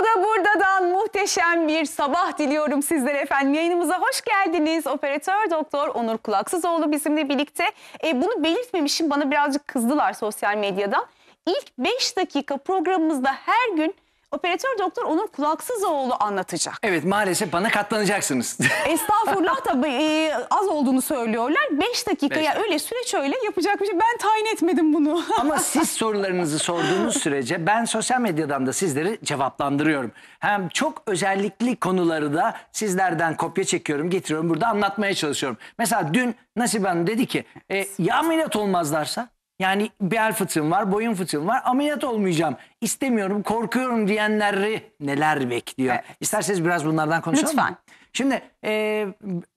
O da buradan muhteşem bir sabah diliyorum sizlere efendim. Yayınımıza hoş geldiniz. Operatör doktor Onur Kulaksızoğlu bizimle birlikte. E, bunu belirtmemişim bana birazcık kızdılar sosyal medyadan. İlk 5 dakika programımızda her gün operatör doktor Onur Kulaksızoğlu anlatacak. Evet maalesef bana katlanacaksınız. Estağfurullah da e, az olduğunu söylüyorlar. 5 dakika Beş ya dakika. öyle süreç öyle yapacak bir şey. Ben tayin etmedim bunu. Ama siz sorularınızı sorduğunuz sürece ben sosyal medyadan da sizleri cevaplandırıyorum. Hem çok özellikli konuları da sizlerden kopya çekiyorum, getiriyorum burada anlatmaya çalışıyorum. Mesela dün Nasip Hanım dedi ki e, ya ameliyat olmazlarsa? Yani bel fıtığım var, boyun fıtığım var. Ameliyat olmayacağım. İstemiyorum, korkuyorum diyenleri neler bekliyor? Evet. İsterseniz biraz bunlardan konuşalım. Lütfen. Şimdi e,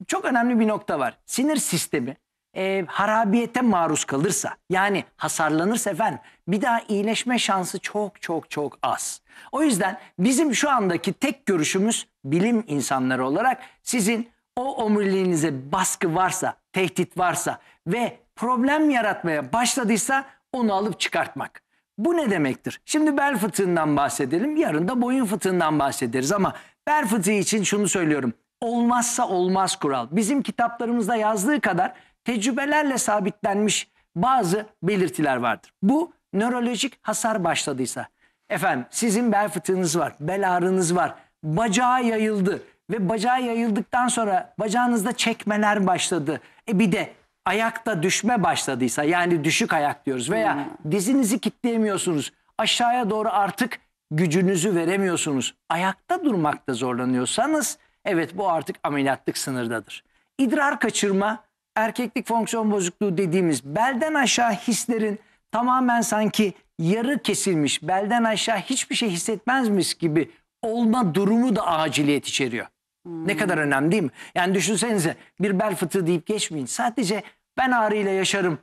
çok önemli bir nokta var. Sinir sistemi e, harabiyete maruz kalırsa yani hasarlanırsa efendim bir daha iyileşme şansı çok çok çok az. O yüzden bizim şu andaki tek görüşümüz bilim insanları olarak sizin o omuriliğinize baskı varsa, tehdit varsa ve problem yaratmaya başladıysa onu alıp çıkartmak. Bu ne demektir? Şimdi bel fıtığından bahsedelim. Yarın da boyun fıtığından bahsederiz ama bel fıtığı için şunu söylüyorum. Olmazsa olmaz kural. Bizim kitaplarımızda yazdığı kadar tecrübelerle sabitlenmiş bazı belirtiler vardır. Bu nörolojik hasar başladıysa. Efendim sizin bel fıtığınız var, bel ağrınız var, bacağa yayıldı ve bacağa yayıldıktan sonra bacağınızda çekmeler başladı. E bir de ayakta düşme başladıysa yani düşük ayak diyoruz veya hmm. dizinizi kitleyemiyorsunuz. Aşağıya doğru artık gücünüzü veremiyorsunuz. Ayakta durmakta zorlanıyorsanız evet bu artık ameliyatlık sınırdadır. İdrar kaçırma, erkeklik fonksiyon bozukluğu dediğimiz belden aşağı hislerin tamamen sanki yarı kesilmiş, belden aşağı hiçbir şey hissetmezmiş gibi olma durumu da aciliyet içeriyor. Hmm. Ne kadar önemli değil mi? Yani düşünsenize bir bel fıtığı deyip geçmeyin. Sadece ben ağrıyla yaşarım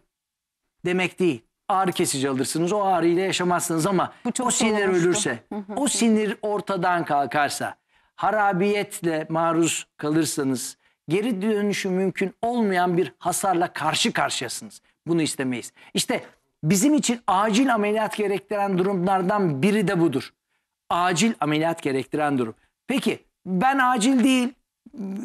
demek değil. Ağrı kesici alırsınız o ağrıyla yaşamazsınız ama Bu çok o sinir olmuştu. ölürse, o sinir ortadan kalkarsa, harabiyetle maruz kalırsanız geri dönüşü mümkün olmayan bir hasarla karşı karşıyasınız. Bunu istemeyiz. İşte bizim için acil ameliyat gerektiren durumlardan biri de budur. Acil ameliyat gerektiren durum. Peki ben acil değil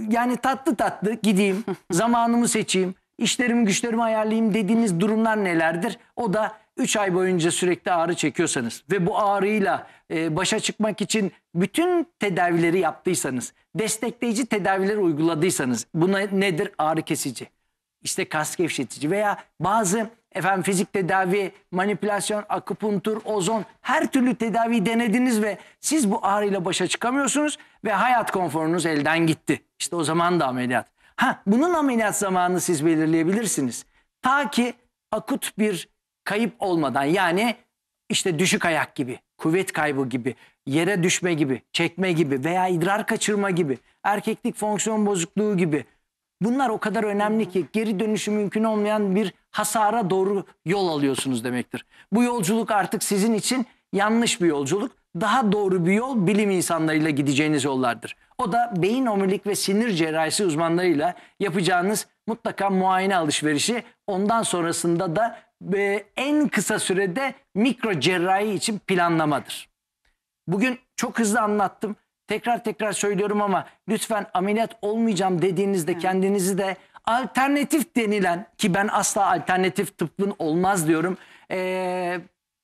yani tatlı tatlı gideyim zamanımı seçeyim İşlerimi güçlerimi ayarlayayım dediğiniz durumlar nelerdir? O da 3 ay boyunca sürekli ağrı çekiyorsanız ve bu ağrıyla e, başa çıkmak için bütün tedavileri yaptıysanız, destekleyici tedaviler uyguladıysanız buna nedir ağrı kesici? İşte kas gevşetici veya bazı efendim fizik tedavi, manipülasyon, akupunktur, ozon her türlü tedavi denediniz ve siz bu ağrıyla başa çıkamıyorsunuz ve hayat konforunuz elden gitti. İşte o zaman da ameliyat. Ha, bunun ameliyat zamanını siz belirleyebilirsiniz. Ta ki akut bir kayıp olmadan yani işte düşük ayak gibi, kuvvet kaybı gibi, yere düşme gibi, çekme gibi veya idrar kaçırma gibi, erkeklik fonksiyon bozukluğu gibi. Bunlar o kadar önemli ki geri dönüşü mümkün olmayan bir hasara doğru yol alıyorsunuz demektir. Bu yolculuk artık sizin için yanlış bir yolculuk daha doğru bir yol bilim insanlarıyla gideceğiniz yollardır. O da beyin omurilik ve sinir cerrahisi uzmanlarıyla yapacağınız mutlaka muayene alışverişi. Ondan sonrasında da e, en kısa sürede mikro cerrahi için planlamadır. Bugün çok hızlı anlattım. Tekrar tekrar söylüyorum ama lütfen ameliyat olmayacağım dediğinizde kendinizi de alternatif denilen ki ben asla alternatif tıbbın olmaz diyorum. Eee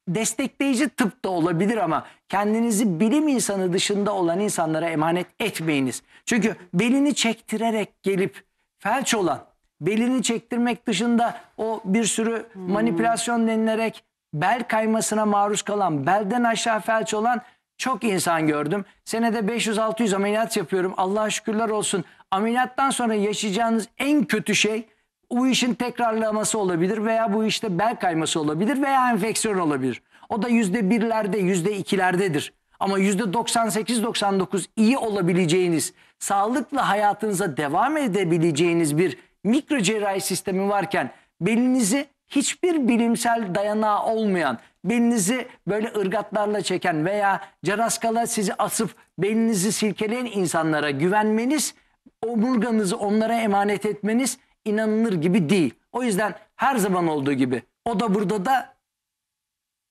destekleyici tıp da olabilir ama kendinizi bilim insanı dışında olan insanlara emanet etmeyiniz. Çünkü belini çektirerek gelip felç olan, belini çektirmek dışında o bir sürü hmm. manipülasyon denilerek bel kaymasına maruz kalan, belden aşağı felç olan çok insan gördüm. Senede 500-600 ameliyat yapıyorum. Allah'a şükürler olsun. Ameliyattan sonra yaşayacağınız en kötü şey bu işin tekrarlaması olabilir veya bu işte bel kayması olabilir veya enfeksiyon olabilir. O da yüzde birlerde, yüzde ikilerdedir. Ama yüzde 98-99 iyi olabileceğiniz, sağlıkla hayatınıza devam edebileceğiniz bir mikro cerrahi sistemi varken belinizi hiçbir bilimsel dayanağı olmayan, belinizi böyle ırgatlarla çeken veya caraskala sizi asıp belinizi silkeleyen insanlara güvenmeniz, omurganızı onlara emanet etmeniz inanılır gibi değil. O yüzden her zaman olduğu gibi o da burada da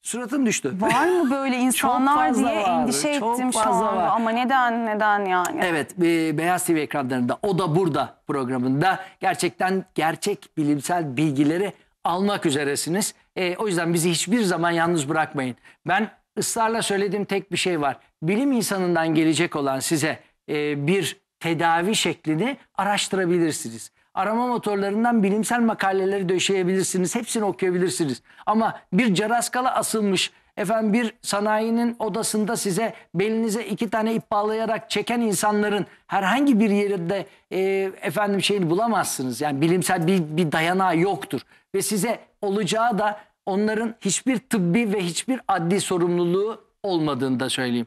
suratım düştü. Var mı böyle insanlar diye vardı, endişe çok ettim şu anda var. ama neden neden yani? Evet Beyaz TV ekranlarında o da burada programında gerçekten gerçek bilimsel bilgileri almak üzeresiniz. E, o yüzden bizi hiçbir zaman yalnız bırakmayın. Ben ısrarla söylediğim tek bir şey var. Bilim insanından gelecek olan size e, bir tedavi şeklini araştırabilirsiniz arama motorlarından bilimsel makaleleri döşeyebilirsiniz. Hepsini okuyabilirsiniz. Ama bir caraskala asılmış efendim bir sanayinin odasında size belinize iki tane ip bağlayarak çeken insanların herhangi bir yerinde e, efendim şeyini bulamazsınız. Yani bilimsel bir, bir dayanağı yoktur. Ve size olacağı da onların hiçbir tıbbi ve hiçbir adli sorumluluğu olmadığını da söyleyeyim.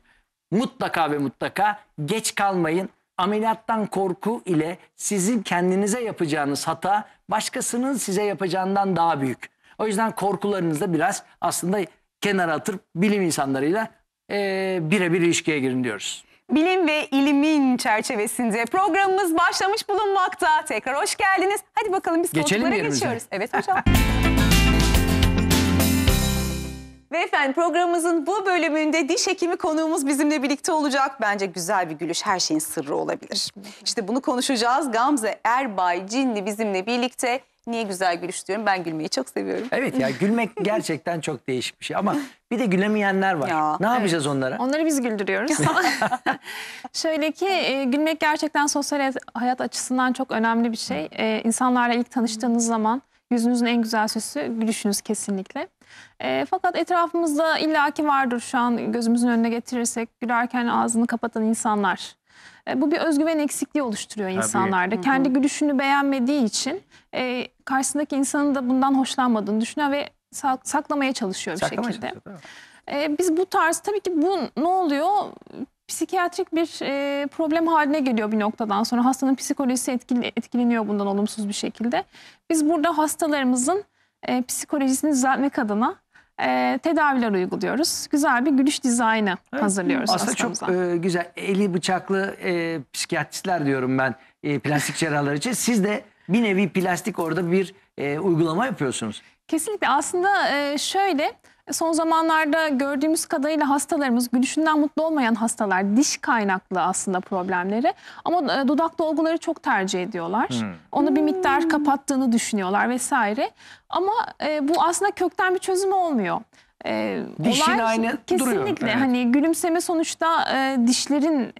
Mutlaka ve mutlaka geç kalmayın ameliyattan korku ile sizin kendinize yapacağınız hata başkasının size yapacağından daha büyük. O yüzden korkularınızda biraz aslında kenara atıp bilim insanlarıyla e, birebir ilişkiye girin diyoruz. Bilim ve ilimin çerçevesinde programımız başlamış bulunmakta. Tekrar hoş geldiniz. Hadi bakalım biz Geçelim geçiyoruz. Evet hocam. Ve efendim programımızın bu bölümünde diş hekimi konuğumuz bizimle birlikte olacak. Bence güzel bir gülüş her şeyin sırrı olabilir. İşte bunu konuşacağız. Gamze Erbay Cinli bizimle birlikte. Niye güzel gülüş diyorum? Ben gülmeyi çok seviyorum. Evet ya gülmek gerçekten çok değişik bir şey ama bir de gülemeyenler var. Ya, ne yapacağız evet. onlara? Onları biz güldürüyoruz. Şöyle ki e, gülmek gerçekten sosyal hayat açısından çok önemli bir şey. E, insanlarla ilk tanıştığınız zaman yüzünüzün en güzel sesi gülüşünüz kesinlikle. E, fakat etrafımızda illaki vardır şu an gözümüzün önüne getirirsek gülerken ağzını kapatan insanlar. E, bu bir özgüven eksikliği oluşturuyor insanlarda. Hı Kendi gülüşünü beğenmediği için e, karşısındaki insanın da bundan hoşlanmadığını düşünüyor ve sak saklamaya çalışıyor bir saklamaya şekilde. e, biz bu tarz tabii ki bu ne oluyor? psikiyatrik bir e, problem haline geliyor bir noktadan sonra. Hastanın psikolojisi etkili, etkileniyor bundan olumsuz bir şekilde. Biz burada hastalarımızın e, psikolojisini düzeltmek adına e, tedaviler uyguluyoruz. Güzel bir gülüş dizaynı evet. hazırlıyoruz Aslında hastamıza. çok e, güzel eli bıçaklı e, psikiyatristler diyorum ben e, plastik cerrahlar için. Siz de bir nevi plastik orada bir e, uygulama yapıyorsunuz. Kesinlikle aslında e, şöyle Son zamanlarda gördüğümüz kadarıyla hastalarımız gülüşünden mutlu olmayan hastalar diş kaynaklı aslında problemleri ama e, dudak dolguları çok tercih ediyorlar. Hmm. Onu bir miktar kapattığını düşünüyorlar vesaire. Ama e, bu aslında kökten bir çözüm olmuyor e, Dişin olay aynı kesinlikle duruyor. Evet. hani gülümseme sonuçta e, dişlerin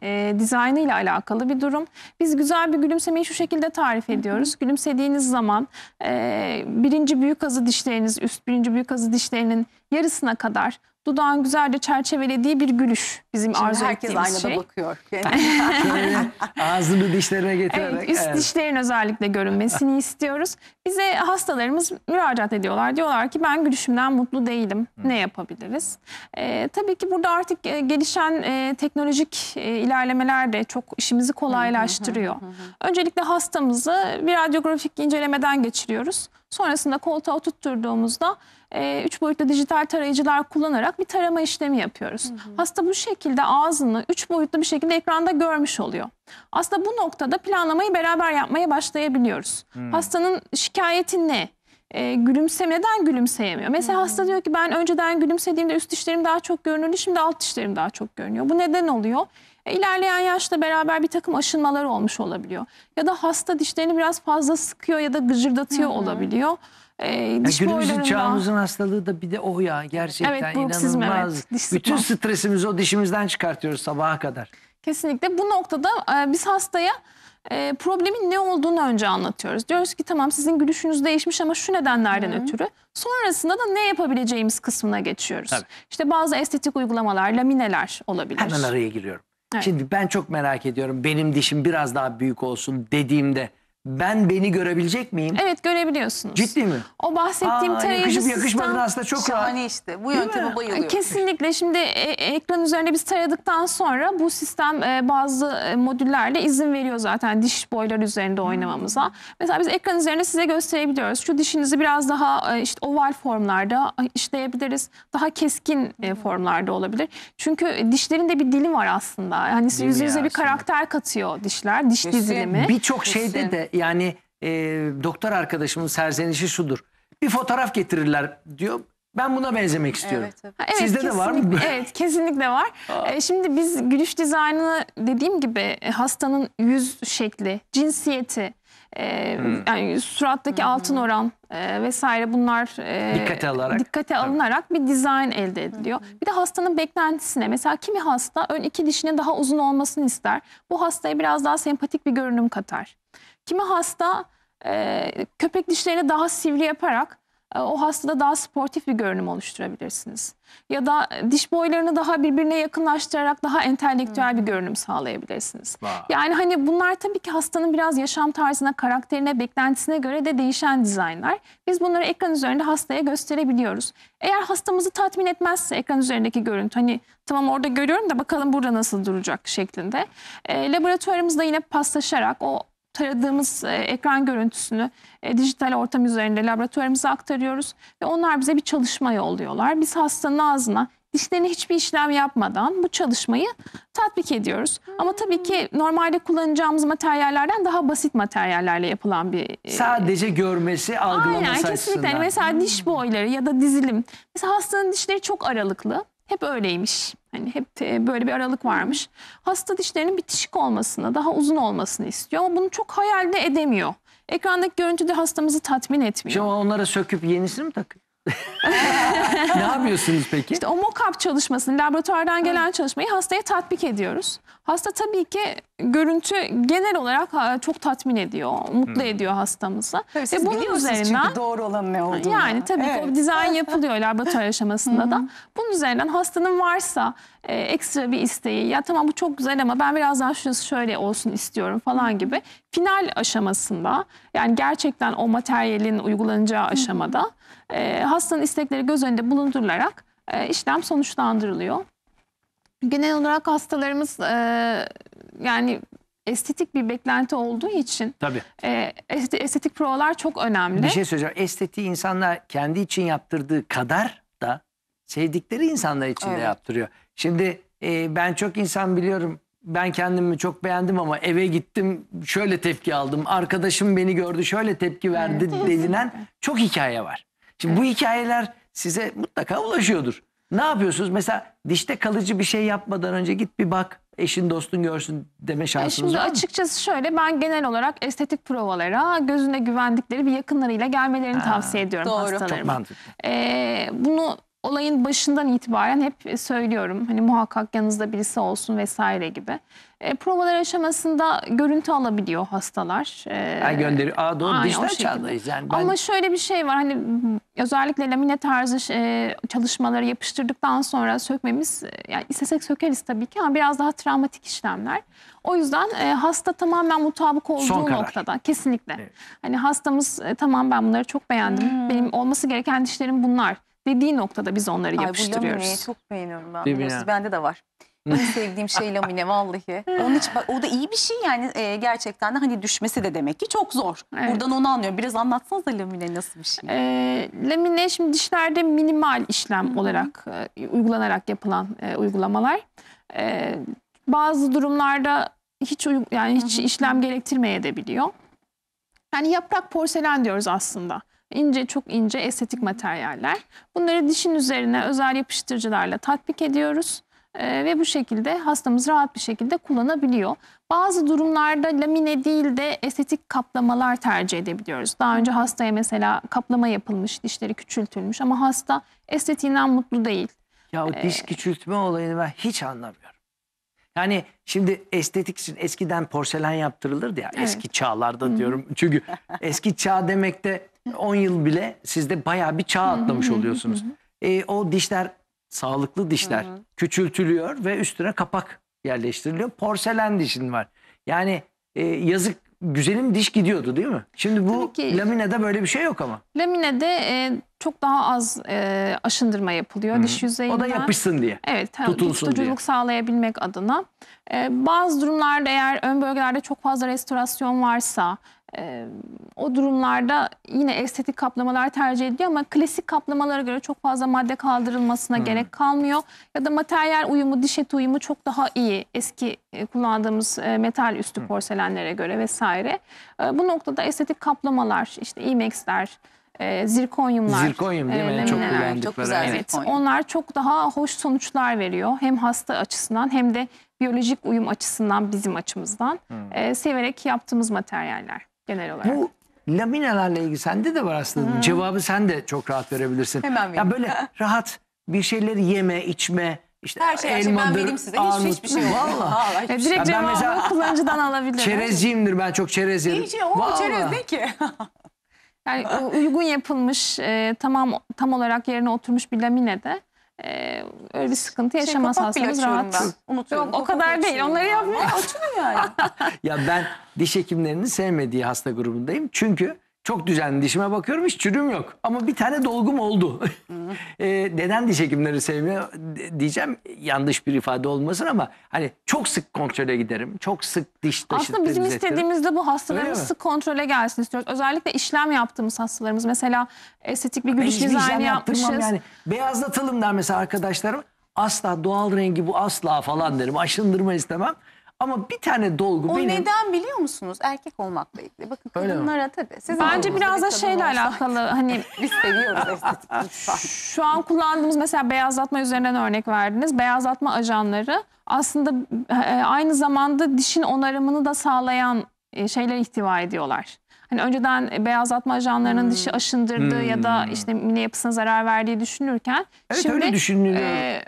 e, ile alakalı bir durum. Biz güzel bir gülümsemeyi şu şekilde tarif ediyoruz. Gülümsediğiniz zaman e, birinci büyük azı dişleriniz üst birinci büyük azı dişlerinin yarısına kadar dudağın güzelce çerçevelediği bir gülüş bizim Şimdi arzu herkes ettiğimiz aynada şey. bakıyor. Yani ağzını dişlerine getirerek. Evet, üst evet. dişlerin özellikle görünmesini istiyoruz. Bize hastalarımız müracaat ediyorlar. Diyorlar ki ben gülüşümden mutlu değilim. Hı. Ne yapabiliriz? Ee, tabii ki burada artık e, gelişen e, teknolojik e, ilerlemeler de çok işimizi kolaylaştırıyor. Hı hı hı. Öncelikle hastamızı bir radyografik incelemeden geçiriyoruz. Sonrasında koltuğa tutturduğumuzda e, üç boyutlu dijital tarayıcılar kullanarak bir tarama işlemi yapıyoruz. Hı hı. Hasta bu şekilde ağzını üç boyutlu bir şekilde ekranda görmüş oluyor. Aslında bu noktada planlamayı beraber yapmaya başlayabiliyoruz. Hı. Hastanın şikayetin ne? e, ee, gülümse neden gülümseyemiyor? Mesela hmm. hasta diyor ki ben önceden gülümsediğimde üst dişlerim daha çok görünürdü şimdi alt dişlerim daha çok görünüyor. Bu neden oluyor? E, ilerleyen ilerleyen yaşla beraber bir takım aşınmalar olmuş olabiliyor. Ya da hasta dişlerini biraz fazla sıkıyor ya da gıcırdatıyor hmm. olabiliyor. E, diş yani günümüzün çağımızın hastalığı da bir de o ya gerçekten evet, inanılmaz. Evet, diş Bütün stresimizi o dişimizden çıkartıyoruz sabaha kadar. Kesinlikle bu noktada e, biz hastaya e, problemin ne olduğunu önce anlatıyoruz. Diyoruz ki tamam sizin gülüşünüz değişmiş ama şu nedenlerden Hı-hı. ötürü. Sonrasında da ne yapabileceğimiz kısmına geçiyoruz. Tabii. İşte bazı estetik uygulamalar, lamineler olabilir. Hemen araya giriyorum. Evet. Şimdi ben çok merak ediyorum benim dişim biraz daha büyük olsun dediğimde ben beni görebilecek miyim? Evet görebiliyorsunuz. Ciddi mi? O bahsettiğim Aa, tarayıcı yakışıp yakışmadığını aslında çok rahat. Şahane işte bu yönteme bayılıyorum. Kesinlikle şimdi e, e ekran üzerinde biz taradıktan sonra bu sistem e, bazı e, modüllerle izin veriyor zaten diş boyları üzerinde hmm. oynamamıza. Mesela biz ekran üzerinde size gösterebiliyoruz. Şu dişinizi biraz daha e, işte oval formlarda e, işleyebiliriz. Daha keskin e, formlarda olabilir. Çünkü dişlerin de bir dili var aslında. Yani yüz yüze bir karakter katıyor dişler, diş Kesin. dizilimi. Birçok şeyde de yani e, doktor arkadaşımın serzenişi şudur. Bir fotoğraf getirirler diyor. Ben buna benzemek istiyorum. Evet, evet. Sizde evet, de var mı? Evet kesinlikle var. Ee, şimdi biz gülüş dizaynı dediğim gibi e, hastanın yüz şekli, cinsiyeti, e, hmm. yani surattaki hmm. altın oran e, vesaire bunlar e, dikkate alarak dikkate alınarak bir dizayn elde ediliyor. Hmm. Bir de hastanın beklentisine mesela kimi hasta ön iki dişinin daha uzun olmasını ister. Bu hastaya biraz daha sempatik bir görünüm katar. Kimi hasta e, köpek dişlerini daha sivri yaparak e, o hastada daha sportif bir görünüm oluşturabilirsiniz. Ya da e, diş boylarını daha birbirine yakınlaştırarak daha entelektüel bir görünüm sağlayabilirsiniz. Wow. Yani hani bunlar tabii ki hastanın biraz yaşam tarzına, karakterine, beklentisine göre de değişen dizaynlar. Biz bunları ekran üzerinde hastaya gösterebiliyoruz. Eğer hastamızı tatmin etmezse ekran üzerindeki görüntü hani tamam orada görüyorum da bakalım burada nasıl duracak şeklinde. E, laboratuvarımızda yine paslaşarak o taradığımız e, ekran görüntüsünü e, dijital ortam üzerinde laboratuvarımıza aktarıyoruz ve onlar bize bir çalışma yolluyorlar. Biz hastanın ağzına dişlerine hiçbir işlem yapmadan bu çalışmayı tatbik ediyoruz. Hmm. Ama tabii ki hmm. normalde kullanacağımız materyallerden daha basit materyallerle yapılan bir... E, Sadece e, görmesi, algılaması aynen, açısından. Kesinlikle. mesela hmm. diş boyları ya da dizilim. Mesela hastanın dişleri çok aralıklı. Hep öyleymiş. Hani hep böyle bir aralık varmış. Hasta dişlerinin bitişik olmasını, daha uzun olmasını istiyor ama bunu çok hayalde edemiyor. Ekrandaki görüntü de hastamızı tatmin etmiyor. Şimdi onları söküp yenisini mi takıyor? ne yapıyorsunuz peki? İşte o mock-up çalışmasını, laboratuvardan gelen çalışmayı hastaya tatbik ediyoruz. Hasta tabii ki görüntü genel olarak çok tatmin ediyor, mutlu hmm. ediyor hastamızı. Tabii Ve bunun üzerinden çünkü doğru olan ne olduğunu. Yani tabii evet. ki o dizayn yapılıyor laboratuvar aşamasında da. Bunun üzerinden hastanın varsa e, ekstra bir isteği ya tamam bu çok güzel ama ben biraz daha şurası şöyle olsun istiyorum falan gibi. Final aşamasında yani gerçekten o materyalin uygulanacağı aşamada e, hastanın istekleri göz önünde bulundurularak e, işlem sonuçlandırılıyor genel olarak hastalarımız e, yani estetik bir beklenti olduğu için Tabii. E, estetik provalar çok önemli. Bir şey söyleyeceğim. Estetiği insanlar kendi için yaptırdığı kadar da sevdikleri insanlar için evet. de yaptırıyor. Şimdi e, ben çok insan biliyorum ben kendimi çok beğendim ama eve gittim şöyle tepki aldım. Arkadaşım beni gördü şöyle tepki verdi evet. denilen çok hikaye var. Şimdi evet. bu hikayeler size mutlaka ulaşıyordur. Ne yapıyorsunuz? Mesela dişte kalıcı bir şey yapmadan önce git bir bak eşin dostun görsün deme e, şansınız Şimdi var mı? açıkçası şöyle ben genel olarak estetik provalara gözüne güvendikleri bir yakınlarıyla gelmelerini Ha, tavsiye ediyorum doğru. hastalarıma. Çok mantıklı. Ee, bunu olayın başından itibaren hep söylüyorum. Hani muhakkak yanınızda birisi olsun vesaire gibi. E, provalar aşamasında görüntü alabiliyor hastalar. E, gönderi, aa doğru aynen, dijital çağdayız. Yani ben... Ama şöyle bir şey var hani özellikle lamine tarzı e, çalışmaları yapıştırdıktan sonra sökmemiz, e, yani istesek sökeriz tabii ki ama biraz daha travmatik işlemler. O yüzden e, hasta tamamen mutabık olduğu noktada kesinlikle. Evet. Hani hastamız e, tamam ben bunları çok beğendim. Hmm. Benim olması gereken dişlerim bunlar dediği noktada biz onları Ay, yapıştırıyoruz. Ay bu lamineyi çok beğeniyorum ben. Bende de var. En sevdiğim şey lamine vallahi. Onun için bak o da iyi bir şey yani e, gerçekten de hani düşmesi de demek ki çok zor. Evet. Buradan onu anlıyorum. Biraz anlatsanız da lamine nasıl bir şey? E, lamine şimdi dişlerde minimal işlem Hı -hı. olarak e, uygulanarak yapılan e, uygulamalar. E, bazı durumlarda hiç yani hiç Hı -hı. işlem gerektirmeyebiliyor. Yani yaprak porselen diyoruz aslında. İnce, çok ince estetik materyaller. Bunları dişin üzerine özel yapıştırıcılarla tatbik ediyoruz. Ee, ve bu şekilde hastamız rahat bir şekilde kullanabiliyor. Bazı durumlarda lamine değil de estetik kaplamalar tercih edebiliyoruz. Daha önce hastaya mesela kaplama yapılmış, dişleri küçültülmüş ama hasta estetiğinden mutlu değil. Ya o ee, diş küçültme olayını ben hiç anlamıyorum. Yani şimdi estetik için eskiden porselen yaptırılırdı ya evet. eski çağlarda diyorum. Çünkü eski çağ demekte 10 yıl bile sizde bayağı bir çağ atlamış oluyorsunuz. e, o dişler sağlıklı dişler hı hı. küçültülüyor ve üstüne kapak yerleştiriliyor. Porselen dişin var. Yani e, yazık güzelim diş gidiyordu değil mi? Şimdi bu ki, laminede böyle bir şey yok ama. Laminede e, çok daha az e, aşındırma yapılıyor Hı -hı. diş yüzeyinde. O da yapışsın diye. Evet. Tutulsun tutuculuk sağlayabilmek adına. E, bazı durumlarda eğer ön bölgelerde çok fazla restorasyon varsa o durumlarda yine estetik kaplamalar tercih ediliyor ama klasik kaplamalara göre çok fazla madde kaldırılmasına hmm. gerek kalmıyor. Ya da materyal uyumu, diş eti uyumu çok daha iyi eski kullandığımız metal üstü porselenlere göre vesaire. bu noktada estetik kaplamalar, işte iMEXler, zirkonyumlar. Zirkonyum değil mi? E, çok kullandıkları. Çok güzel evet, Onlar çok daha hoş sonuçlar veriyor. Hem hasta açısından hem de biyolojik uyum açısından bizim açımızdan. Hmm. E, severek yaptığımız materyaller genel olarak. Bu laminelerle ilgili sende de var aslında. Hmm. Cevabı sen de çok rahat verebilirsin. Hemen ya böyle rahat bir şeyleri yeme, içme, işte her şey, elmadır, ben vereyim size. armut. hiçbir şey yok. Valla. E, direkt şey. cevabı mesela, kullanıcıdan alabilirim. Çerezciyimdir ben çok çerez yerim. İyice o çerez ne ki? yani uygun yapılmış, e, tamam tam olarak yerine oturmuş bir laminede ee, öyle bir sıkıntı şey, yaşamaz şey, rahat. Unutuyorum. Yok, o kadar değil. Onları yapmıyor. Açmıyor yani. ya ben diş hekimlerinin sevmediği hasta grubundayım. Çünkü çok düzenli dişime bakıyorum hiç çürüm yok. Ama bir tane dolgum oldu. e, neden diş hekimleri sevmiyor diyeceğim yanlış bir ifade olmasın ama hani çok sık kontrole giderim. Çok sık diş taşı Aslında bizim istediğimiz de bu hastalarımız sık kontrole gelsin istiyoruz. Özellikle işlem yaptığımız hastalarımız mesela estetik bir gülüş hiçbir dizaynı yapmışız. yani. Beyazlatalım der mesela arkadaşlarım. Asla doğal rengi bu asla falan derim. Aşındırma istemem. Ama bir tane dolgu o benim... neden biliyor musunuz? Erkek olmakla ilgili. Bakın Öyle kadınlara tabii. Sizin Bence biraz da kadın şeyle olsa- alakalı hani Biz seviyoruz estetik şu an kullandığımız mesela beyazlatma üzerinden örnek verdiniz. Beyazlatma ajanları aslında e, aynı zamanda dişin onarımını da sağlayan e, şeyler ihtiva ediyorlar. Hani önceden beyazlatma ajanlarının hmm. dişi aşındırdığı ya da hmm. işte mine yapısına zarar verdiği düşünülürken Evet, öyle düşünülüyor. e,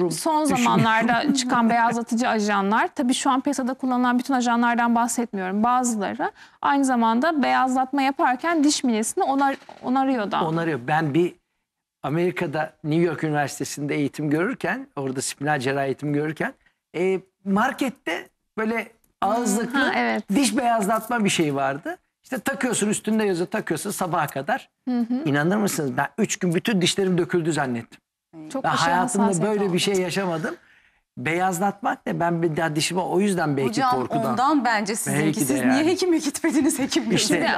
Rum. Son zamanlarda çıkan beyazlatıcı ajanlar, tabii şu an piyasada kullanılan bütün ajanlardan bahsetmiyorum. Bazıları aynı zamanda beyazlatma yaparken diş minesini onar, onarıyor da. Onarıyor. Ben bir Amerika'da New York Üniversitesi'nde eğitim görürken, orada spinal cerrahi eğitim görürken e, markette böyle ağızlıklı ha, evet. diş beyazlatma bir şey vardı. İşte takıyorsun üstünde yazı takıyorsun sabaha kadar. Hı hı. İnanır mısınız ben 3 gün bütün dişlerim döküldü zannettim. Çok ben hayatımda böyle bir şey yaşamadım. Beyazlatmak ne? Ben bir daha dişime o yüzden belki Hocam, korkudan. Hocam ondan bence sizinki. Siz yani. niye hekime gitmediniz hekim bey? İşte,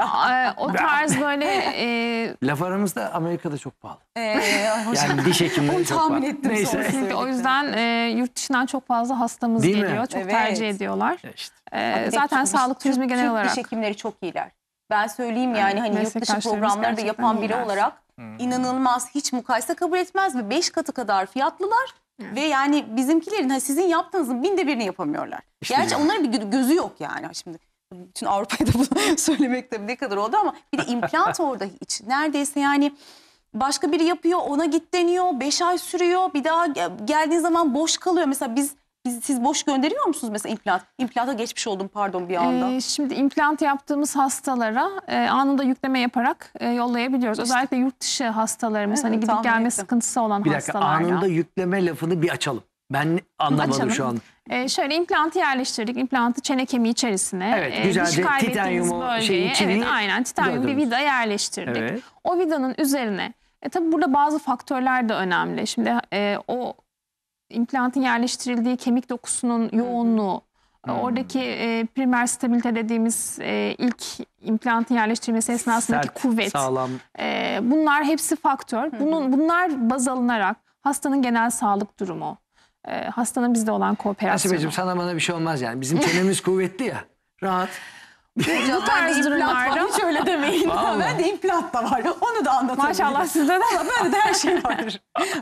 o tarz böyle... E... Laf aramızda Amerika'da çok pahalı. Ee, yani diş hekimleri çok tahmin pahalı. ettim. Neyse. O yüzden e, yurt dışından çok fazla hastamız Değil geliyor. Mi? Çok evet. tercih ediyorlar. İşte. E, zaten sağlık turizmi genel olarak. Türk diş hekimleri çok iyiler ben söyleyeyim yani, yani hani yurt dışı programları da yapan biri iyiler. olarak hmm. inanılmaz hiç mukayese kabul etmez ve 5 katı kadar fiyatlılar. Ve yani bizimkilerin ha sizin yaptığınızın binde birini yapamıyorlar. İşte Gerçi yani. onların bir gözü yok yani şimdi. Bütün Avrupa'da bunu söylemek de ne kadar oldu ama bir de implant orada hiç. Neredeyse yani başka biri yapıyor ona git deniyor beş ay sürüyor bir daha geldiğin zaman boş kalıyor. Mesela biz biz, siz boş gönderiyor musunuz mesela implant? İmplanta geçmiş oldum pardon bir anda. Ee, şimdi implant yaptığımız hastalara e, anında yükleme yaparak e, yollayabiliyoruz. İşte. Özellikle yurt dışı hastalarımız hani evet, hani gidip gelme ettim. sıkıntısı olan bir dakika, hastalarla. anında yükleme lafını bir açalım. Ben anlamadım Açalım. şu an. Ee, şöyle implantı yerleştirdik. İmplantı çene kemiği içerisine. Evet ee, güzelce e, titanyumu şey içini Evet aynen titanyum gördünüz. bir vida yerleştirdik. Evet. O vidanın üzerine e, tabii burada bazı faktörler de önemli. Şimdi e, o implantın yerleştirildiği kemik dokusunun yoğunluğu, oradaki e, primer stabilite dediğimiz e, ilk implantın yerleştirilmesi esnasındaki Sert, kuvvet. Sağlam. E, bunlar hepsi faktör. Bunun, bunlar baz alınarak hastanın genel sağlık durumu, e, hastanın bizde olan kooperasyonu. Nasibeciğim sana bana bir şey olmaz yani. Bizim çenemiz kuvvetli ya. Rahat. Bu tarz durumlarda. Hiç öyle demeyin. Ben de implant da var. Onu da anlatayım. Maşallah sizde de. böyle de her şey var.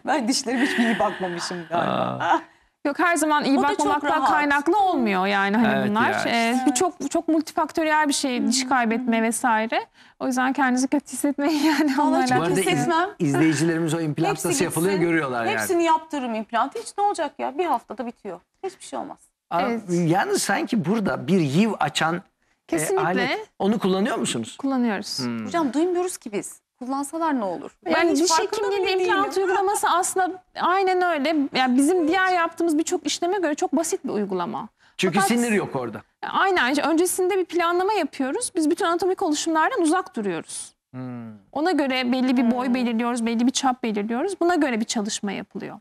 ben dişlerime hiç iyi bakmamışım yani. Ah. Yok her zaman iyi o kaynaklı olmuyor yani hani evet, bunlar. Yani. Ee, evet. Çok çok multifaktöriyel bir şey diş kaybetme vesaire. O yüzden kendinizi kötü hissetmeyin yani. Vallahi çok hissetmem. İzleyicilerimiz o implant Hepsi nasıl yapılıyor gitsin. görüyorlar Hepsini yani. Hepsini yaptırırım implantı. Hiç ne olacak ya bir haftada bitiyor. Hiçbir şey olmaz. Evet. Yani sanki burada bir yiv açan e, Kesinlikle. alet. Onu kullanıyor musunuz? Kullanıyoruz. Hmm. Hocam duymuyoruz ki biz. Kullansalar ne olur? Yani hiç diş farkında bile hekimliğinin değilim. implant uygulaması aslında aynen öyle. Yani bizim diğer yaptığımız birçok işleme göre çok basit bir uygulama. Çünkü Fakat- sinir yok orada. Aynen öncesinde bir planlama yapıyoruz. Biz bütün anatomik oluşumlardan uzak duruyoruz. Hmm. Ona göre belli bir boy hmm. belirliyoruz, belli bir çap belirliyoruz. Buna göre bir çalışma yapılıyor.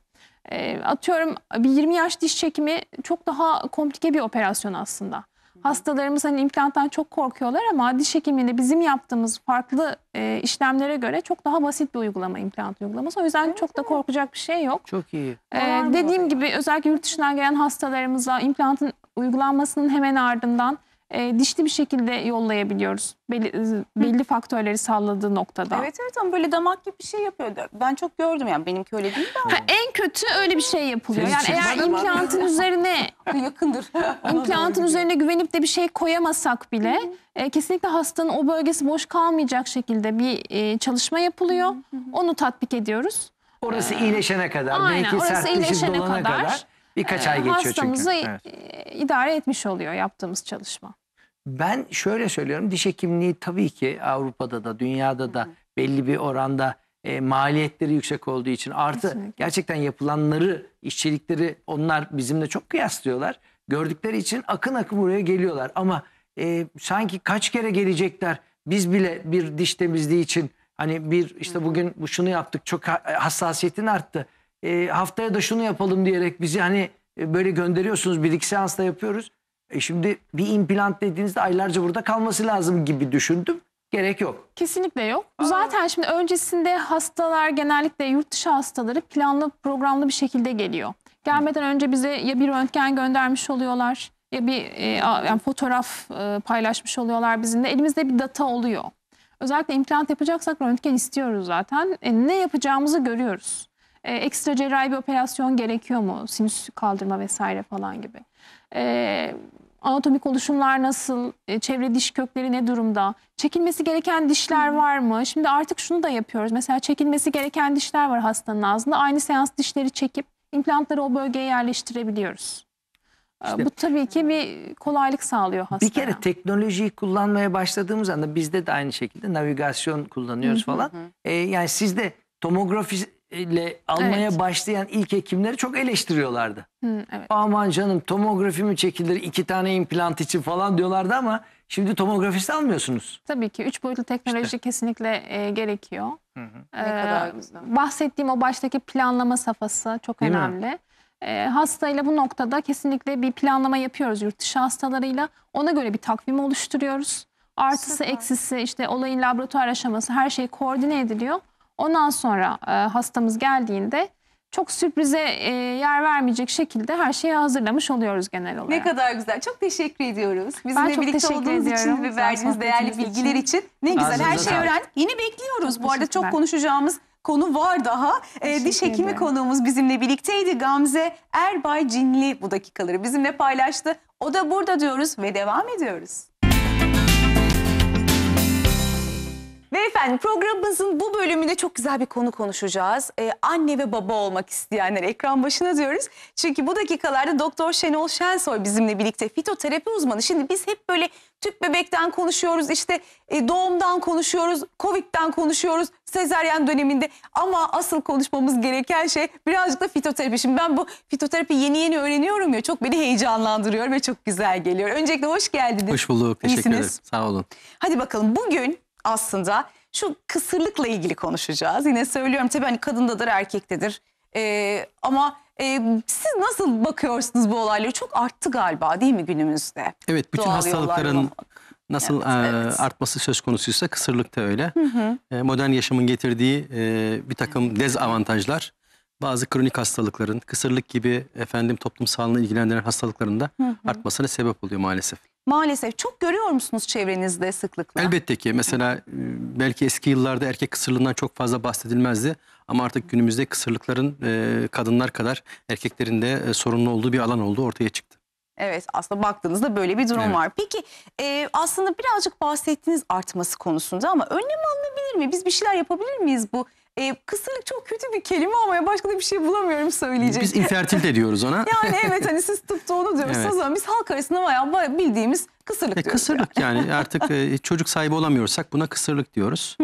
Ee, atıyorum bir 20 yaş diş çekimi çok daha komplike bir operasyon aslında. Hastalarımız hani implanttan çok korkuyorlar ama diş hekiminde bizim yaptığımız farklı e, işlemlere göre çok daha basit bir uygulama implant uygulaması. O yüzden evet, çok da korkacak bir şey yok. Çok iyi. E, dediğim gibi özellikle yurt dışından gelen hastalarımıza implantın uygulanmasının hemen ardından e, dişli bir şekilde yollayabiliyoruz. Belli, ıı, belli faktörleri sağladığı noktada. Evet evet ama böyle damak gibi bir şey yapıyordu. Ben çok gördüm yani benimki öyle değil mi? Ha, en kötü öyle bir şey yapılıyor. yani eğer implantın üzerine yakındır. implantın üzerine güvenip de bir şey koyamasak bile e, kesinlikle hastanın o bölgesi boş kalmayacak şekilde bir e, çalışma yapılıyor. Onu tatbik ediyoruz. Orası ee, iyileşene kadar, Aynen, orası iyileşene kadar, kadar Birkaç e, ay geçiyor çünkü. Hastamızı evet. idare etmiş oluyor yaptığımız çalışma. Ben şöyle söylüyorum diş hekimliği tabii ki Avrupa'da da dünyada da belli bir oranda e, maliyetleri yüksek olduğu için artı Kesinlikle. gerçekten yapılanları, işçilikleri onlar bizimle çok kıyaslıyorlar. Gördükleri için akın akın buraya geliyorlar ama e, sanki kaç kere gelecekler biz bile bir diş temizliği için hani bir işte bugün şunu yaptık çok e, hassasiyetin arttı e, haftaya da şunu yapalım diyerek bizi hani e, böyle gönderiyorsunuz. Bir iki seansla yapıyoruz. E şimdi bir implant dediğinizde aylarca burada kalması lazım gibi düşündüm. Gerek yok. Kesinlikle yok. Aa. Zaten şimdi öncesinde hastalar genellikle yurt dışı hastaları planlı programlı bir şekilde geliyor. Gelmeden önce bize ya bir röntgen göndermiş oluyorlar ya bir e, yani fotoğraf e, paylaşmış oluyorlar bizimle. Elimizde bir data oluyor. Özellikle implant yapacaksak röntgen istiyoruz zaten. E, ne yapacağımızı görüyoruz. E, ekstra cerrahi bir operasyon gerekiyor mu? Sinüs kaldırma vesaire falan gibi. E, anatomik oluşumlar nasıl? E, çevre diş kökleri ne durumda? Çekilmesi gereken dişler var mı? Şimdi artık şunu da yapıyoruz. Mesela çekilmesi gereken dişler var hastanın ağzında. Aynı seans dişleri çekip implantları o bölgeye yerleştirebiliyoruz. E, işte, bu tabii ki bir kolaylık sağlıyor hastaya. Bir kere teknolojiyi kullanmaya başladığımız anda bizde de aynı şekilde navigasyon kullanıyoruz falan. Hı. E, yani sizde tomografi ile almaya evet. başlayan ilk hekimleri çok eleştiriyorlardı. Hı, evet. Aman canım tomografi mi çekilir iki tane implant için falan diyorlardı ama şimdi tomografist almıyorsunuz. Tabii ki üç boyutlu teknoloji işte. kesinlikle e, gerekiyor. Hı hı. Ee, ne kadar güzel. Bahsettiğim o baştaki planlama safhası çok Değil önemli. Mi? E, hastayla bu noktada kesinlikle bir planlama yapıyoruz yurt dışı hastalarıyla. Ona göre bir takvim oluşturuyoruz. Artısı Süper. eksisi işte olayın laboratuvar aşaması her şey koordine ediliyor. Ondan sonra e, hastamız geldiğinde çok sürprize e, yer vermeyecek şekilde her şeyi hazırlamış oluyoruz genel olarak. Ne kadar güzel. Çok teşekkür ediyoruz. Bizimle ben çok birlikte olduğunuz için ve verdiğiniz değerli bilgiler için. için. Ne güzel. her şeyi öğrendik. Yine bekliyoruz. Çok Bu arada çok konuşacağımız konu var daha. Ee, diş hekimi ederim. konuğumuz bizimle birlikteydi. Gamze Erbay Cinli bu dakikaları bizimle paylaştı. O da burada diyoruz ve devam ediyoruz. Ve efendim programımızın bu bölümünde çok güzel bir konu konuşacağız. Ee, anne ve baba olmak isteyenler ekran başına diyoruz. Çünkü bu dakikalarda Doktor Şenol Şensoy bizimle birlikte fitoterapi uzmanı. Şimdi biz hep böyle tüp bebekten konuşuyoruz, işte e, doğumdan konuşuyoruz, Covid'den konuşuyoruz, sezeryen döneminde. Ama asıl konuşmamız gereken şey birazcık da fitoterapi. Şimdi ben bu fitoterapi yeni yeni öğreniyorum ya çok beni heyecanlandırıyor ve çok güzel geliyor. Öncelikle hoş geldiniz. Hoş bulduk. Teşekkür İyisiniz. ederim. Sağ olun. Hadi bakalım bugün aslında şu kısırlıkla ilgili konuşacağız. Yine söylüyorum tabii hani kadındadır erkektedir. Ee, ama e, siz nasıl bakıyorsunuz bu olaylara? Çok arttı galiba değil mi günümüzde? Evet bütün Doğal hastalıkların nasıl evet, e, evet. artması söz konusuysa kısırlık da öyle. Hı hı. E, modern yaşamın getirdiği e, bir takım dezavantajlar bazı kronik hastalıkların, kısırlık gibi efendim toplum sağlığını ilgilendiren hastalıkların da artmasına sebep oluyor maalesef maalesef çok görüyor musunuz çevrenizde sıklıkla? Elbette ki mesela e, belki eski yıllarda erkek kısırlığından çok fazla bahsedilmezdi. Ama artık günümüzde kısırlıkların e, kadınlar kadar erkeklerin de e, sorunlu olduğu bir alan oldu ortaya çıktı. Evet aslında baktığınızda böyle bir durum evet. var. Peki e, aslında birazcık bahsettiğiniz artması konusunda ama önlem alınabilir mi? Biz bir şeyler yapabilir miyiz bu e, kısırlık çok kötü bir kelime ama ya başka da bir şey bulamıyorum söyleyecek. Biz infertil diyoruz ona. yani evet hani siz tıpta onu diyorsunuz evet. ama biz halk arasında bayağı bildiğimiz kısırlık e, diyoruz. Kısırlık yani, yani artık e, çocuk sahibi olamıyorsak buna kısırlık diyoruz.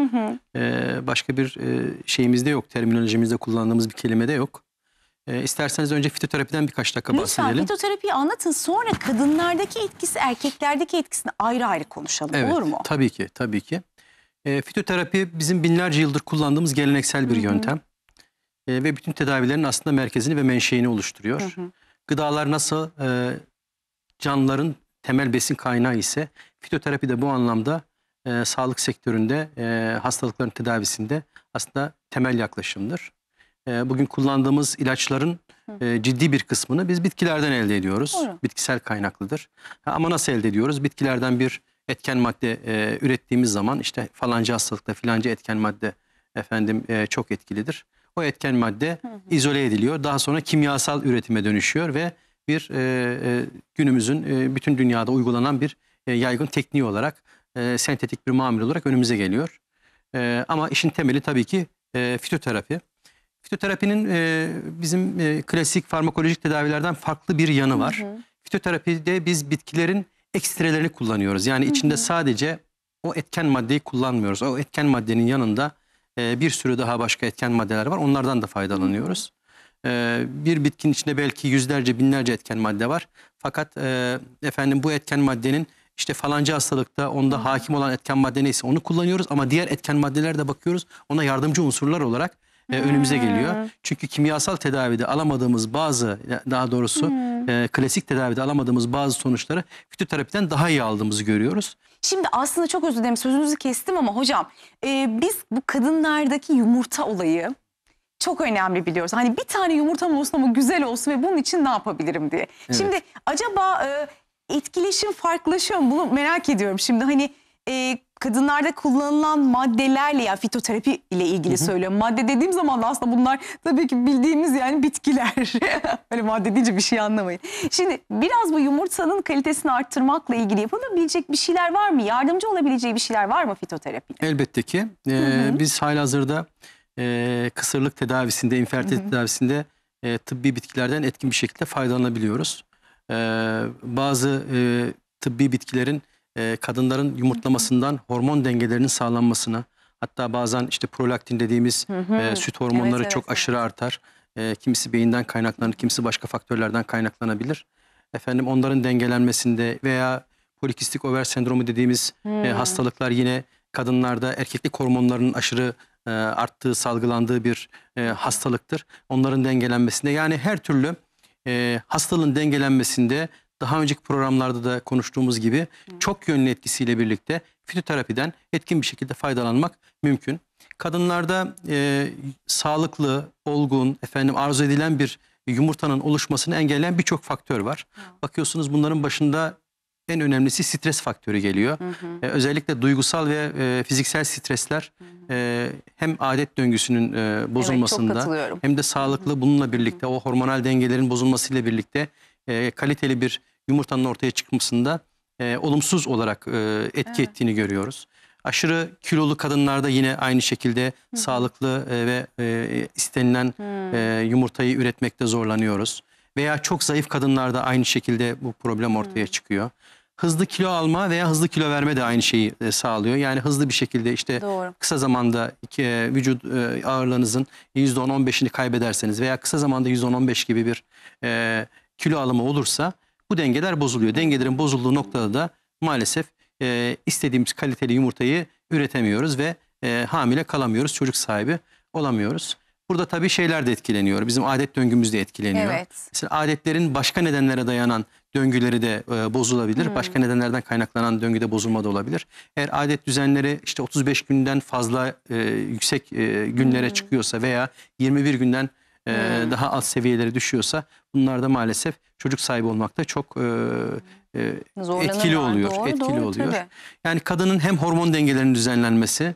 E, başka bir e, şeyimizde yok terminolojimizde kullandığımız bir kelime de yok. E, isterseniz önce fitoterapiden birkaç dakika Lütfen, bahsedelim. Lütfen fitoterapiyi anlatın sonra kadınlardaki etkisi erkeklerdeki etkisini ayrı ayrı konuşalım evet, olur mu? Tabii ki tabii ki. E, fitoterapi bizim binlerce yıldır kullandığımız geleneksel bir Hı -hı. yöntem. E, ve bütün tedavilerin aslında merkezini ve menşeini oluşturuyor. Hı -hı. Gıdalar nasıl e, canlıların temel besin kaynağı ise fitoterapi de bu anlamda e, sağlık sektöründe e, hastalıkların tedavisinde aslında temel yaklaşımdır. E, bugün kullandığımız ilaçların e, ciddi bir kısmını biz bitkilerden elde ediyoruz. Doğru. Bitkisel kaynaklıdır. Ama nasıl elde ediyoruz? Bitkilerden bir etken madde e, ürettiğimiz zaman işte falanca hastalıkta filanca etken madde efendim e, çok etkilidir. O etken madde hı hı. izole ediliyor. Daha sonra kimyasal üretime dönüşüyor ve bir e, e günümüzün e, bütün dünyada uygulanan bir e, yaygın tekniği olarak e, sentetik bir mamül olarak önümüze geliyor. E, ama işin temeli tabii ki e, fitoterapi. Fitoterapinin e, bizim e, klasik farmakolojik tedavilerden farklı bir yanı var. Hı hı. Fitoterapide biz bitkilerin ekstrelerini kullanıyoruz. Yani içinde hı hı. sadece o etken maddeyi kullanmıyoruz. O etken maddenin yanında e, bir sürü daha başka etken maddeler var. Onlardan da faydalanıyoruz. E, bir bitkinin içinde belki yüzlerce binlerce etken madde var. Fakat e, efendim bu etken maddenin işte falanca hastalıkta onda Hı. hakim olan etken madde neyse onu kullanıyoruz ama diğer etken maddeler de bakıyoruz ona yardımcı unsurlar olarak e, önümüze geliyor. Çünkü kimyasal tedavide alamadığımız bazı daha doğrusu hmm e, klasik tedavide alamadığımız bazı sonuçları fitoterapiden daha iyi aldığımızı görüyoruz. Şimdi aslında çok özür dilerim sözünüzü kestim ama hocam e, biz bu kadınlardaki yumurta olayı çok önemli biliyoruz. Hani bir tane yumurtam olsun ama güzel olsun ve bunun için ne yapabilirim diye. Evet. Şimdi acaba e, etkileşim farklılaşıyor mu? Bunu merak ediyorum. Şimdi hani e, kadınlarda kullanılan maddelerle ya fitoterapi ile ilgili hı hı. söylüyorum. Madde dediğim zaman aslında bunlar tabii ki bildiğimiz yani bitkiler. Öyle madde deyince bir şey anlamayın. Şimdi biraz bu yumurtanın kalitesini arttırmakla ilgili yapılabilecek bir şeyler var mı? Yardımcı olabileceği bir şeyler var mı fitoterapinin? Elbette ki. Ee, hı hı. Biz halihazırda e, kısırlık tedavisinde, infertilite tedavisinde e, tıbbi bitkilerden etkin bir şekilde faydalanabiliyoruz. E, bazı e, tıbbi bitkilerin ee, kadınların yumurtlamasından hormon dengelerinin sağlanmasına hatta bazen işte prolaktin dediğimiz e, süt hormonları Evet, evet, çok aşırı artar. E, kimisi beyinden kaynaklanır, kimisi başka faktörlerden kaynaklanabilir. Efendim onların dengelenmesinde veya polikistik over sendromu dediğimiz e, hmm. hastalıklar yine kadınlarda erkeklik hormonlarının aşırı e, arttığı, salgılandığı bir e, hastalıktır. Onların dengelenmesinde yani her türlü e, hastalığın dengelenmesinde daha önceki programlarda da konuştuğumuz gibi çok yönlü etkisiyle birlikte fitoterapiden etkin bir şekilde faydalanmak mümkün. Kadınlarda e, sağlıklı, olgun, efendim arzu edilen bir yumurtanın oluşmasını engelleyen birçok faktör var. Hı. Bakıyorsunuz bunların başında en önemlisi stres faktörü geliyor. Hı hı. Ee, özellikle duygusal ve e, fiziksel stresler hı hı. E, hem adet döngüsünün e, bozulmasında evet, hem de sağlıklı hı hı. bununla birlikte hı hı. o hormonal dengelerin bozulmasıyla birlikte e, kaliteli bir yumurtanın ortaya çıkmasında e, olumsuz olarak e, etki evet. ettiğini görüyoruz. Aşırı kilolu kadınlarda yine aynı şekilde Hı. sağlıklı e, ve e, istenilen e, yumurtayı üretmekte zorlanıyoruz. Veya çok zayıf kadınlarda aynı şekilde bu problem ortaya Hı. çıkıyor. Hızlı kilo alma veya hızlı kilo verme de aynı şeyi e, sağlıyor. Yani hızlı bir şekilde işte Doğru. kısa zamanda iki, e, vücut e, ağırlığınızın %10-15'ini kaybederseniz veya kısa zamanda %10-15 gibi bir e, kilo alımı olursa bu dengeler bozuluyor. Dengelerin bozulduğu noktada da maalesef e, istediğimiz kaliteli yumurtayı üretemiyoruz ve e, hamile kalamıyoruz, çocuk sahibi olamıyoruz. Burada tabii şeyler de etkileniyor. Bizim adet döngümüz de etkileniyor. Evet. Mesela adetlerin başka nedenlere dayanan döngüleri de e, bozulabilir. Hmm. Başka nedenlerden kaynaklanan döngüde bozulma da olabilir. Eğer adet düzenleri işte 35 günden fazla e, yüksek e, günlere hmm. çıkıyorsa veya 21 günden e, hmm. daha az seviyelere düşüyorsa bunlar da maalesef çocuk sahibi olmakta çok e, e, etkili oluyor. Doğru, etkili doğru, oluyor. Tabii. Yani kadının hem hormon dengelerinin düzenlenmesi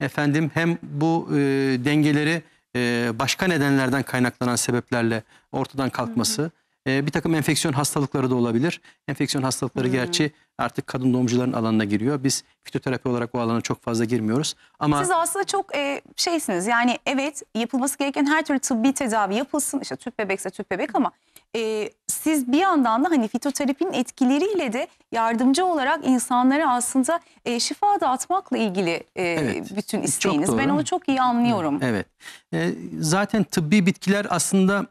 efendim hem bu e, dengeleri e, başka nedenlerden kaynaklanan sebeplerle ortadan kalkması. Hmm. E, bir takım enfeksiyon hastalıkları da olabilir. Enfeksiyon hastalıkları hmm. gerçi artık kadın doğumcuların alanına giriyor. Biz fitoterapi olarak o alana çok fazla girmiyoruz. Ama Siz aslında çok e, şeysiniz yani evet yapılması gereken her türlü tıbbi tedavi yapılsın. İşte tüp bebekse tüp bebek ama e, siz bir yandan da hani fitoterapinin etkileriyle de yardımcı olarak insanlara aslında e, şifa dağıtmakla ilgili e, evet, bütün isteğiniz. Ben onu çok iyi anlıyorum. Evet. E, zaten tıbbi bitkiler aslında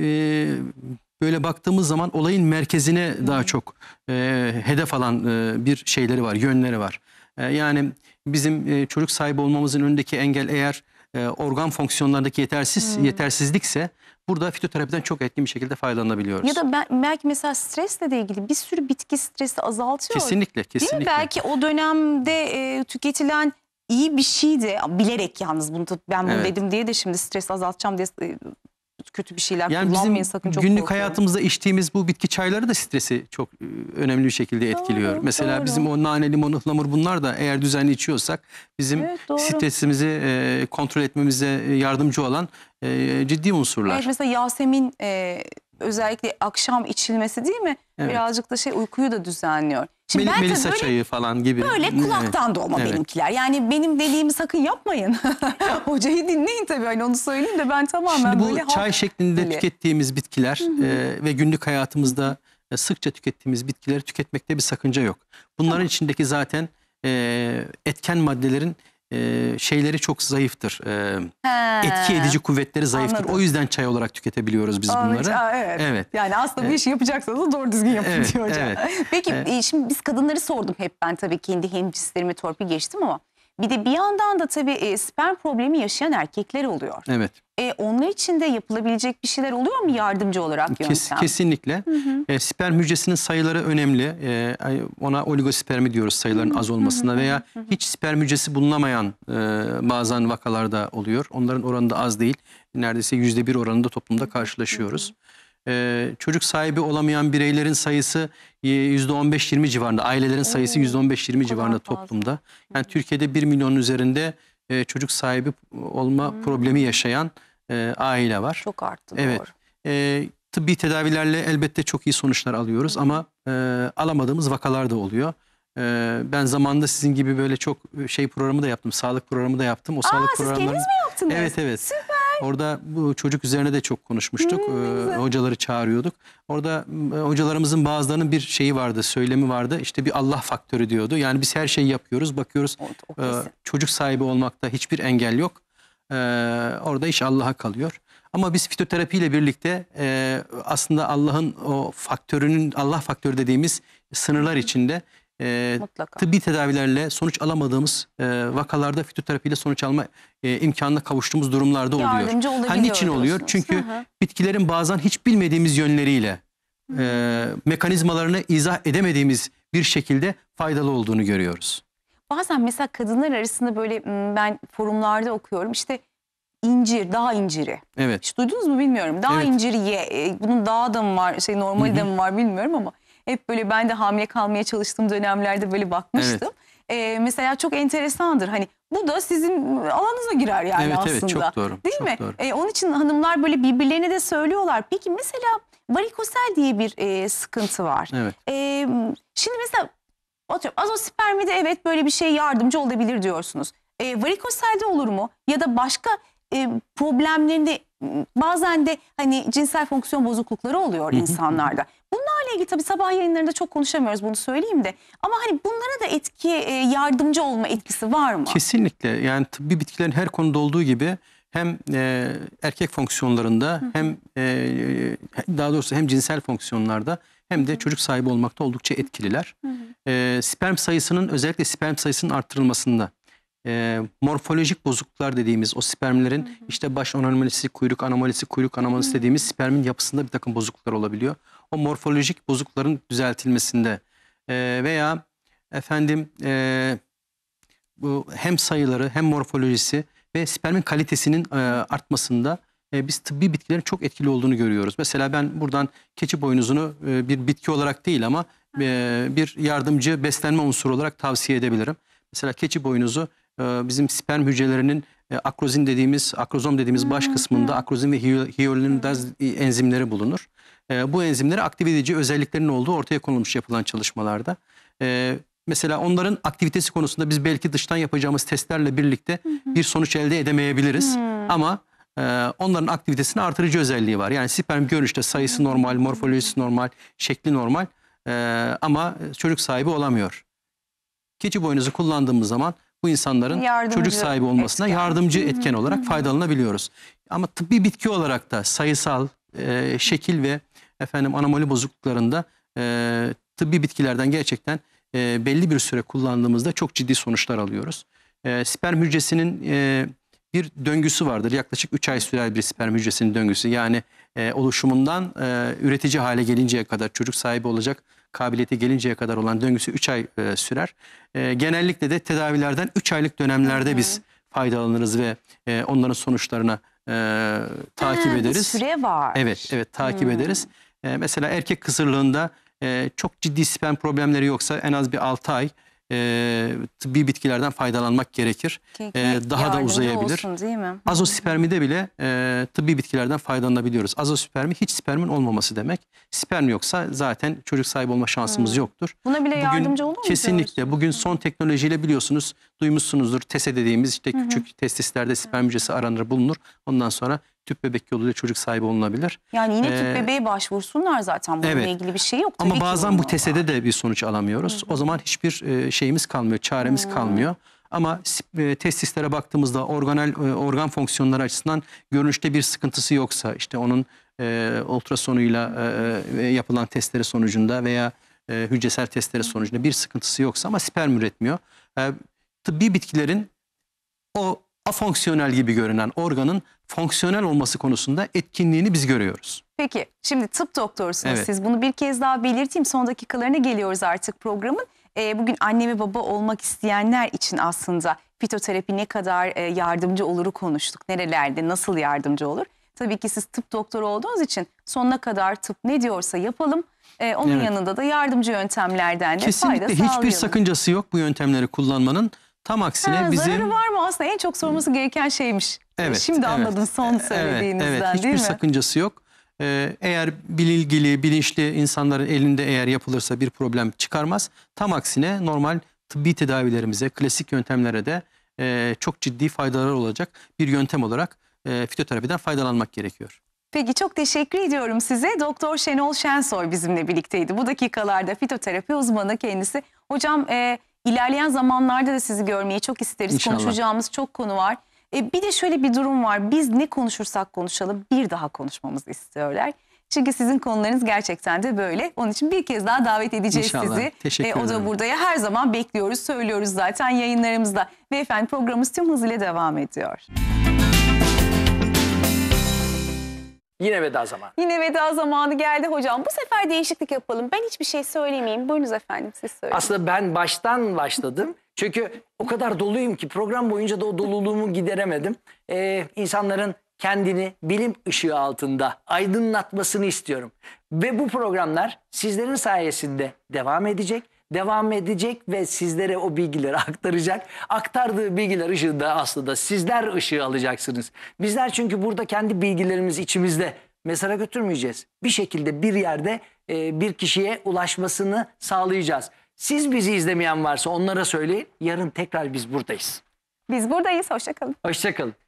e, böyle baktığımız zaman olayın merkezine Hı. daha çok e, hedef alan e, bir şeyleri var, yönleri var. E, yani bizim e, çocuk sahibi olmamızın önündeki engel eğer e, organ fonksiyonlarındaki yetersiz hmm. yetersizlikse burada fitoterapiden çok etkin bir şekilde faydalanabiliyoruz. Ya da ben, belki mesela stresle de ilgili bir sürü bitki stresi azaltıyor. Kesinlikle, kesinlikle. Değil mi? Belki o dönemde e, tüketilen iyi bir şeydi. Bilerek yalnız bunu ben bunu evet. dedim diye de şimdi stres azaltacağım diye e, kötü bir şeyler yani kullanmayın bizim sakın çok günlük korkuyorum. hayatımızda içtiğimiz bu bitki çayları da stresi çok e, önemli bir şekilde etkiliyor. Doğru, Mesela doğru. bizim o nane, limon, ıhlamur bunlar da eğer düzenli içiyorsak bizim evet, stresimizi e, kontrol etmemize yardımcı olan e, ciddi unsurlar. Evet, mesela Yasemin e, özellikle akşam içilmesi değil mi? Evet. Birazcık da şey uykuyu da düzenliyor. Şimdi Mel ben Melisa böyle, çayı falan gibi. Böyle kulaktan evet. dolma evet. benimkiler. Yani benim dediğimi sakın yapmayın. Hocayı dinleyin tabii hani onu söyleyeyim de ben tamamen Şimdi bu böyle çay şeklinde dili. tükettiğimiz bitkiler e, ve günlük hayatımızda e, sıkça tükettiğimiz bitkileri tüketmekte bir sakınca yok. Bunların Hı içindeki zaten e, etken maddelerin e, şeyleri çok zayıftır. E, etki edici kuvvetleri zayıftır. Anladım. O yüzden çay olarak tüketebiliyoruz biz bunları. Aa, evet. evet. Yani aslında evet. bir şey yapacaksanız da doğru düzgün yapın evet. diyor hocam. Evet. Peki evet. E, şimdi biz kadınları sordum hep ben tabii kendi hemcinslerimi torpil geçtim ama bir de bir yandan da tabii e, sperm problemi yaşayan erkekler oluyor. Evet. E, onlar için de yapılabilecek bir şeyler oluyor mu yardımcı olarak yöntem? Kes, kesinlikle. Hı hı. E, sperm hücresinin sayıları önemli. E, ona oligospermi diyoruz sayıların hı hı. az olmasına hı hı. veya hı hı. hiç sperm hücresi bulunamayan e, bazen vakalarda oluyor. Onların oranı da az değil. Neredeyse yüzde bir oranında toplumda karşılaşıyoruz. Hı hı. Ee, çocuk sahibi olamayan bireylerin sayısı e, %15-20 civarında. Ailelerin sayısı %15-20 civarında toplumda. Yani Türkiye'de 1 milyon üzerinde e, çocuk sahibi olma hmm. problemi yaşayan e, aile var. Çok arttı evet. E, tıbbi tedavilerle elbette çok iyi sonuçlar alıyoruz ama alamadığımız vakalar da oluyor. ben zamanında sizin gibi böyle çok şey programı da yaptım. Sağlık programı da yaptım. O Aa, sağlık siz programları... kendiniz mi yaptınız? Evet evet. Süper. Orada bu çocuk üzerine de çok konuşmuştuk. Hmm, ee, hocaları çağırıyorduk. Orada e, hocalarımızın bazılarının bir şeyi vardı, söylemi vardı. İşte bir Allah faktörü diyordu. Yani biz her şeyi yapıyoruz, bakıyoruz. O- o e, çocuk sahibi olmakta hiçbir engel yok. E, orada iş Allah'a kalıyor. Ama biz fitoterapiyle birlikte e, aslında Allah'ın o faktörünün, Allah faktörü dediğimiz sınırlar içinde e, tıbbi tedavilerle sonuç alamadığımız e, vakalarda fitoterapiyle sonuç alma e, imkanına kavuştuğumuz durumlarda oluyor. Ha, için oluyor? Çünkü Hı hı. bitkilerin bazen hiç bilmediğimiz yönleriyle e, mekanizmalarını izah edemediğimiz bir şekilde faydalı olduğunu görüyoruz. Bazen mesela kadınlar arasında böyle ben forumlarda okuyorum işte incir, dağ inciri. Evet. Hiç duydunuz mu bilmiyorum. Dağ Evet. inciri ye. Bunun dağı da mı var, şey normali de mi var bilmiyorum ama hep böyle ben de hamile kalmaya çalıştığım dönemlerde böyle bakmıştım. Evet. E, mesela çok enteresandır. Hani bu da sizin ıı, alanınıza girer yani evet, aslında. Evet çok doğru. Değil çok mi? Doğru. E, onun için hanımlar böyle birbirlerine de söylüyorlar. Peki mesela varikosel diye bir e, sıkıntı var. Evet. E, şimdi mesela atıyorum azospermide evet böyle bir şey yardımcı olabilir diyorsunuz. E, varikoselde olur mu? Ya da başka e, problemlerinde bazen de hani cinsel fonksiyon bozuklukları oluyor insanlarda. Bunlarla ilgili tabii sabah yayınlarında çok konuşamıyoruz bunu söyleyeyim de. Ama hani bunlara da etki e, yardımcı olma etkisi var mı? Kesinlikle yani tıbbi bitkilerin her konuda olduğu gibi hem e, erkek fonksiyonlarında Hı. hem e, e, daha doğrusu hem cinsel fonksiyonlarda hem de çocuk sahibi olmakta oldukça etkililer. E, sperm sayısının özellikle sperm sayısının arttırılmasında e, morfolojik bozukluklar dediğimiz o spermlerin hı işte baş anomalisi, kuyruk anomalisi, kuyruk anomalisi hı. dediğimiz spermin yapısında bir takım bozukluklar olabiliyor o morfolojik bozukların düzeltilmesinde e, veya efendim e, bu hem sayıları hem morfolojisi ve spermin kalitesinin e, artmasında e, biz tıbbi bitkilerin çok etkili olduğunu görüyoruz. Mesela ben buradan keçi boynuzunu e, bir bitki olarak değil ama e, bir yardımcı beslenme unsuru olarak tavsiye edebilirim. Mesela keçi boynuzu e, bizim sperm hücrelerinin e, akrozin dediğimiz, akrozom dediğimiz baş kısmında akrozin ve hiyolinin enzimleri bulunur. Ee, bu enzimleri aktive edici özelliklerinin olduğu ortaya konulmuş yapılan çalışmalarda. Ee, mesela onların aktivitesi konusunda biz belki dıştan yapacağımız testlerle birlikte bir sonuç elde edemeyebiliriz. Ama e, onların aktivitesini artırıcı özelliği var. Yani sperm görünüşte sayısı normal, morfolojisi normal, şekli normal e, ama çocuk sahibi olamıyor. Keçi boynuzu kullandığımız zaman bu insanların yardımcı çocuk sahibi olmasına etken. yardımcı etken olarak faydalanabiliyoruz. Ama tıbbi bitki olarak da sayısal, e, şekil ve efendim anomali bozukluklarında e, tıbbi bitkilerden gerçekten e, belli bir süre kullandığımızda çok ciddi sonuçlar alıyoruz. E, sperm hücresinin e, bir döngüsü vardır. Yaklaşık 3 ay sürer bir sperm hücresinin döngüsü. Yani e, oluşumundan e, üretici hale gelinceye kadar çocuk sahibi olacak kabiliyete gelinceye kadar olan döngüsü 3 ay e, sürer. E, genellikle de tedavilerden 3 aylık dönemlerde Hı -hı. biz faydalanırız ve e, onların sonuçlarına e, takip ha, ee, ederiz. Süre var. Evet, evet takip hmm. ederiz. E, mesela erkek kısırlığında e, çok ciddi sperm problemleri yoksa en az bir 6 ay e, tıbbi bitkilerden faydalanmak gerekir. e, daha da uzayabilir. Olsun, değil mi? Azospermide bile e, tıbbi bitkilerden faydalanabiliyoruz. Azospermi hiç spermin olmaması demek. Sperm yoksa zaten çocuk sahibi olma şansımız hmm. yoktur. Buna bile bugün, yardımcı olur mu? Kesinlikle. Bugün son teknolojiyle biliyorsunuz duymuşsunuzdur. Tese dediğimiz işte küçük Hı testislerde sperm hücresi aranır bulunur. Ondan sonra tüp bebek yoluyla çocuk sahibi olunabilir. Yani yine ee, tüp bebeğe başvursunlar zaten bununla evet. ilgili bir şey yok. Tabii Ama bazen bu TSE'de de bir sonuç alamıyoruz. Hı -hı. O zaman hiçbir e, şeyimiz kalmıyor, çaremiz Hı -hı. kalmıyor. Ama e, testislere baktığımızda organel e, organ fonksiyonları açısından görünüşte bir sıkıntısı yoksa işte onun e, ultrasonuyla e, yapılan testleri sonucunda veya e, hücresel testleri sonucunda bir sıkıntısı yoksa ama sperm üretmiyor. E, tıbbi bitkilerin o afonksiyonel gibi görünen organın fonksiyonel olması konusunda etkinliğini biz görüyoruz. Peki şimdi tıp doktorsunuz evet. siz bunu bir kez daha belirteyim son dakikalarına geliyoruz artık programın. E, bugün anne ve baba olmak isteyenler için aslında fitoterapi ne kadar e, yardımcı oluru konuştuk. Nerelerde nasıl yardımcı olur? Tabii ki siz tıp doktoru olduğunuz için sonuna kadar tıp ne diyorsa yapalım. E, onun evet. yanında da yardımcı yöntemlerden de Kesinlikle fayda sağlayalım. Kesinlikle hiçbir sakıncası yok bu yöntemleri kullanmanın. Tam aksine ha, bizim... Zararı var mı aslında en çok sorması gereken şeymiş. Evet. Şimdi evet, anladım son söylediğinizden evet, evet, değil mi? Hiçbir sakıncası yok. Ee, eğer bilgili, bilinçli insanların elinde eğer yapılırsa bir problem çıkarmaz. Tam aksine normal tıbbi tedavilerimize, klasik yöntemlere de e, çok ciddi faydalar olacak bir yöntem olarak e, fitoterapiden faydalanmak gerekiyor. Peki çok teşekkür ediyorum size. Doktor Şenol Şensoy bizimle birlikteydi. Bu dakikalarda fitoterapi uzmanı kendisi. Hocam e, İlerleyen zamanlarda da sizi görmeyi çok isteriz. İnşallah. Konuşacağımız çok konu var. E, bir de şöyle bir durum var. Biz ne konuşursak konuşalım bir daha konuşmamızı istiyorlar. Çünkü sizin konularınız gerçekten de böyle. Onun için bir kez daha davet edeceğiz İnşallah. sizi. Teşekkür E, o da burada ya her zaman bekliyoruz, söylüyoruz zaten yayınlarımızda. Ve efendim programımız tüm hızıyla devam ediyor. Müzik Yine veda zamanı. Yine veda zamanı geldi hocam. Bu sefer değişiklik yapalım. Ben hiçbir şey söylemeyeyim. Buyurunuz efendim siz söyleyin. Aslında ben baştan başladım. Çünkü o kadar doluyum ki program boyunca da o doluluğumu gideremedim. Ee, insanların kendini bilim ışığı altında aydınlatmasını istiyorum. Ve bu programlar sizlerin sayesinde devam edecek devam edecek ve sizlere o bilgileri aktaracak. Aktardığı bilgiler ışığında aslında sizler ışığı alacaksınız. Bizler çünkü burada kendi bilgilerimizi içimizde mezara götürmeyeceğiz. Bir şekilde bir yerde e, bir kişiye ulaşmasını sağlayacağız. Siz bizi izlemeyen varsa onlara söyleyin. Yarın tekrar biz buradayız. Biz buradayız. Hoşçakalın. Hoşçakalın.